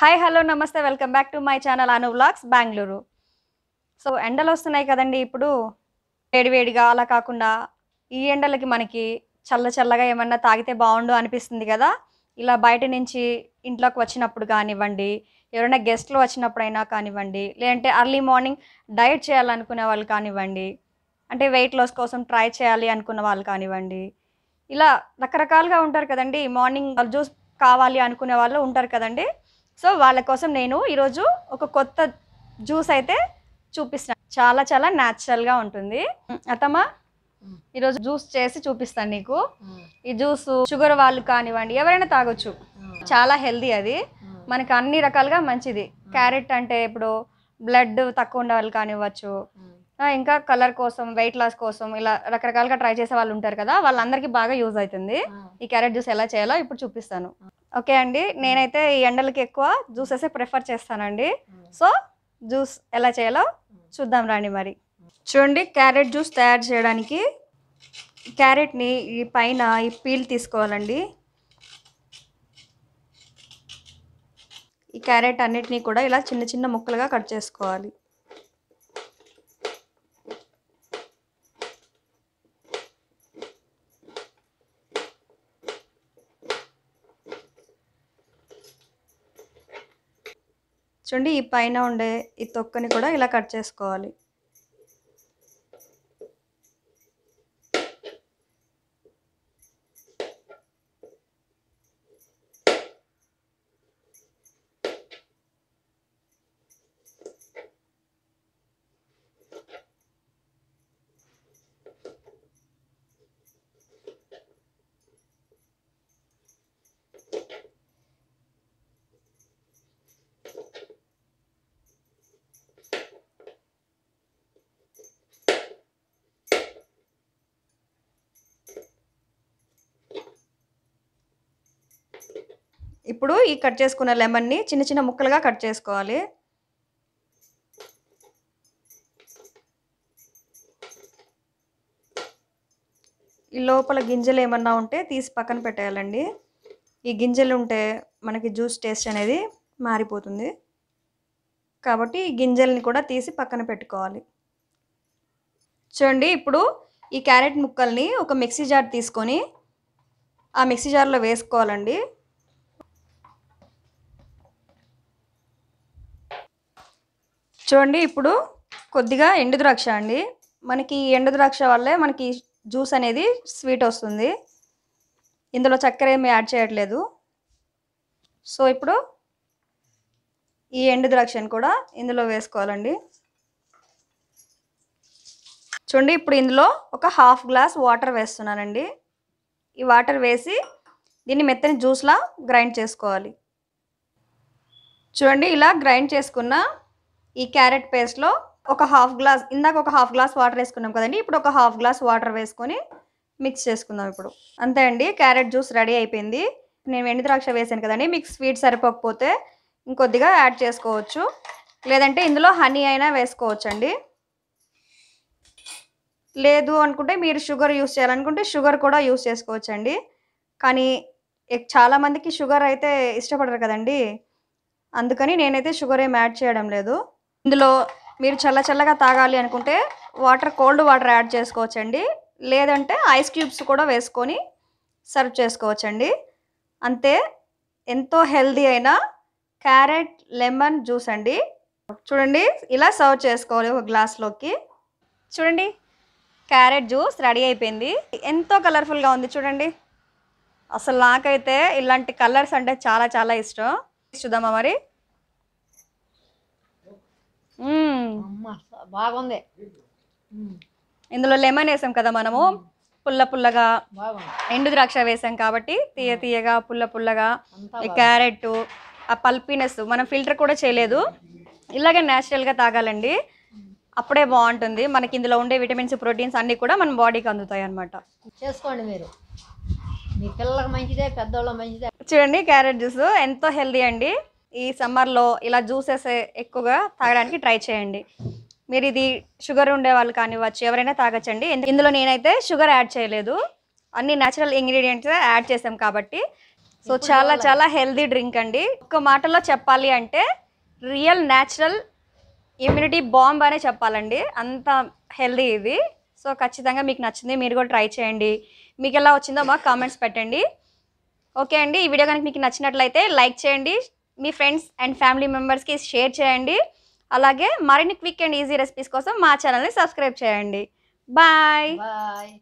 Hi hello నమస్తే welcome back to my channel Anu vlogs Bengaluru so ఎండలు వస్తున్నాయి కదండి ఇప్పుడు వేడివేడిగా అలా కాకుండా ఈ ఎండలకి మనకి చల్ల చల్లగా ఏమన్నా తాగితే బాగుండు అనిపిస్తుంది కదా ఇలా బయట నుంచి ఇంట్లోకి వచ్చినప్పుడు కానివ్వండి ఎవరైనా గెస్ట్లు వచ్చినప్పుడైనా కానివ్వండి లేదంటే అర్లీ మార్నింగ్ డైట్ చేయాలనుకునే వాళ్ళు కానివ్వండి అంటే వెయిట్ లాస్ కోసం ట్రై చేయాలి అనుకున్న వాళ్ళు కానివ్వండి ఇలా రకరకాలుగా ఉంటారు కదండి మార్నింగ్ జ్యూస్ కావాలి అనుకునే వాళ్ళు ఉంటారు కదండీ సో వాళ్ళ కోసం నేను ఈరోజు ఒక కొత్త జ్యూస్ అయితే చూపిస్తాను చాలా చాలా న్యాచురల్గా ఉంటుంది అతమా ఈరోజు జ్యూస్ చేసి చూపిస్తాను నీకు ఈ జ్యూస్ షుగర్ వాళ్ళు కానివ్వండి ఎవరైనా తాగొచ్చు చాలా హెల్దీ అది మనకు అన్ని రకాలుగా మంచిది క్యారెట్ అంటే ఇప్పుడు బ్లడ్ తక్కువ ఉండే వాళ్ళు కానివ్వచ్చు ఇంకా కలర్ కోసం వెయిట్ లాస్ కోసం ఇలా రకరకాలుగా ట్రై చేసే వాళ్ళు ఉంటారు కదా వాళ్ళందరికీ బాగా యూజ్ అవుతుంది ఈ క్యారెట్ జ్యూస్ ఎలా చేయాలో ఇప్పుడు చూపిస్తాను ఓకే అండి నేనైతే ఈ ఎండలకి ఎక్కువ జ్యూసెస్ ప్రిఫర్ చేస్తానండి hmm. సో జ్యూస్ ఎలా చేయాలో hmm. చూద్దాం రండి మరి చూడండి క్యారెట్ జ్యూస్ తయారు చేయడానికి క్యారెట్ని ఈ పైన ఈ పీల్ తీసుకోవాలండి ఈ క్యారెట్ అన్నిటినీ కూడా ఇలా చిన్న చిన్న ముక్కలుగా కట్ చేసుకోవాలి చూడండి ఈ పైన ఉండే ఈ తొక్కని కూడా ఇలా కట్ చేసుకోవాలి ఇప్పుడు ఈ కట్ చేసుకున్న లెమన్ని చిన్న చిన్న ముక్కలుగా కట్ చేసుకోవాలి ఈ లోపల గింజలు ఏమన్నా ఉంటే తీసి పక్కన పెట్టేయాలండి ఈ గింజలు ఉంటే మనకి జ్యూస్ టేస్ట్ అనేది మారిపోతుంది కాబట్టి ఈ గింజల్ని కూడా తీసి పక్కన పెట్టుకోవాలి చూడండి ఇప్పుడు ఈ క్యారెట్ ముక్కల్ని ఒక మిక్సీ జార్ తీసుకొని ఆ మిక్సీ జార్లో వేసుకోవాలండి చూడండి ఇప్పుడు కొద్దిగా ఎండు ద్రాక్ష అండి మనకి ఎండు ద్రాక్ష వల్లే మనకి జ్యూస్ అనేది స్వీట్ వస్తుంది ఇందులో చక్కెర ఏమి యాడ్ చేయట్లేదు సో ఇప్పుడు ఈ ఎండు ద్రాక్షను కూడా ఇందులో వేసుకోవాలండి చూడండి ఇప్పుడు ఇందులో ఒక హాఫ్ గ్లాస్ వాటర్ వేస్తున్నానండి ఈ వాటర్ వేసి దీన్ని మెత్తని జ్యూస్లా గ్రైండ్ చేసుకోవాలి చూడండి ఇలా గ్రైండ్ చేసుకున్న ఈ క్యారెట్ పేస్ట్లో ఒక హాఫ్ గ్లాస్ ఇందాక ఒక హాఫ్ గ్లాస్ వాటర్ వేసుకున్నాం కదండి ఇప్పుడు ఒక హాఫ్ గ్లాస్ వాటర్ వేసుకొని మిక్స్ చేసుకుందాం ఇప్పుడు అంతే అండి క్యారెట్ జ్యూస్ రెడీ అయిపోయింది నేను ఎండి ద్రాక్ష వేసాను కదండి మీకు స్వీట్ సరిపోకపోతే ఇంకొద్దిగా యాడ్ చేసుకోవచ్చు లేదంటే ఇందులో హనీ అయినా వేసుకోవచ్చు అండి లేదు అనుకుంటే మీరు షుగర్ యూస్ చేయాలనుకుంటే షుగర్ కూడా యూస్ చేసుకోవచ్చు అండి కానీ చాలామందికి షుగర్ అయితే ఇష్టపడరు కదండి అందుకని నేనైతే షుగర్ ఏం యాడ్ చేయడం లేదు ఇందులో మీరు చల్ల చల్లగా తాగాలి అనుకుంటే వాటర్ కోల్డ్ వాటర్ యాడ్ చేసుకోవచ్చండి లేదంటే ఐస్ క్యూబ్స్ కూడా వేసుకొని సర్వ్ చేసుకోవచ్చండి అంతే ఎంతో హెల్దీ అయిన క్యారెట్ లెమన్ జ్యూస్ అండి చూడండి ఇలా సర్వ్ చేసుకోవాలి ఒక గ్లాస్లోకి చూడండి క్యారెట్ జ్యూస్ రెడీ అయిపోయింది ఎంతో కలర్ఫుల్గా ఉంది చూడండి అసలు నాకైతే ఇలాంటి కలర్స్ అంటే చాలా చాలా ఇష్టం చూద్దామా మరి బాగుంది ఇందులో లెమన్ వేసాం కదా మనము పుల్ల పుల్లగా ఎండు ద్రాక్ష వేసాం కాబట్టి తీయ తీయగా పుల్ల పుల్లగా క్యారెట్ ఆ పల్పీనెస్ మనం ఫిల్టర్ కూడా చేయలేదు ఇలాగే న్యాచురల్గా తాగాలండి అప్పుడే బాగుంటుంది మనకి ఇందులో ఉండే విటమిన్స్ ప్రోటీన్స్ అన్నీ కూడా మన బాడీకి అందుతాయి అనమాట చేసుకోండి మీరు మీ పిల్లలకు మంచిదే పెద్దవాళ్ళకి మంచిదే చూడండి క్యారెట్ జ్యూస్ ఎంతో హెల్దీ అండి ఈ సమ్మర్లో ఇలా జ్యూసెస్ ఎక్కువగా తాగడానికి ట్రై చేయండి మీరు ఇది షుగర్ ఉండే వాళ్ళు కానివ్వచ్చు ఎవరైనా తాగచ్చండి ఇందులో నేనైతే షుగర్ యాడ్ చేయలేదు అన్ని న్యాచురల్ ఇంగ్రీడియంట్స్ యాడ్ చేసాం కాబట్టి సో చాలా చాలా హెల్దీ డ్రింక్ అండి ఒక్క మాటలో చెప్పాలి అంటే రియల్ న్యాచురల్ ఇమ్యూనిటీ బాంబ్ అనే చెప్పాలండి అంత హెల్దీ ఇది సో ఖచ్చితంగా మీకు నచ్చింది మీరు కూడా ట్రై చేయండి మీకు ఎలా వచ్చిందో మాకు కామెంట్స్ పెట్టండి ఓకే అండి ఈ వీడియో కనుక మీకు నచ్చినట్లయితే లైక్ చేయండి మీ ఫ్రెండ్స్ అండ్ ఫ్యామిలీ మెంబర్స్కి షేర్ చేయండి అలాగే మరిన్ని క్విక్ అండ్ ఈజీ రెసిపీస్ కోసం మా ఛానల్ని సబ్స్క్రైబ్ చేయండి బాయ్ బాయ్